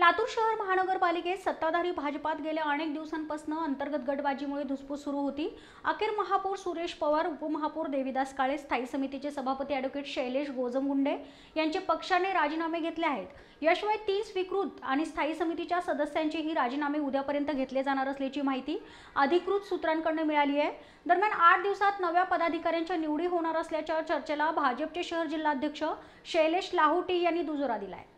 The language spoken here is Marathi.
लातूर शहर महानगरपालिकेत सत्ताधारी भाजपात गेल्या अनेक दिवसांपासून अंतर्गत गटबाजीमुळे धुसफूस सुरू होती अखेर महापौर सुरेश पवार उपमहापौर देवीदास काळे स्थायी समितीचे सभापती ॲडव्होकेट शैलेश गोजमगुंडे यांचे पक्षाने राजीनामे घेतले आहेत याशिवाय तीन स्वीकृत आणि स्थायी समितीच्या सदस्यांचेही राजीनामे उद्यापर्यंत घेतले जाणार असल्याची माहिती अधिकृत सूत्रांकडून मिळाली आहे दरम्यान आठ दिवसात नव्या पदाधिकाऱ्यांच्या निवडी होणार असल्याच्या चर्चेला भाजपचे शहर जिल्हाध्यक्ष शैलेश लाहोटी यांनी दुजोरा दिलाय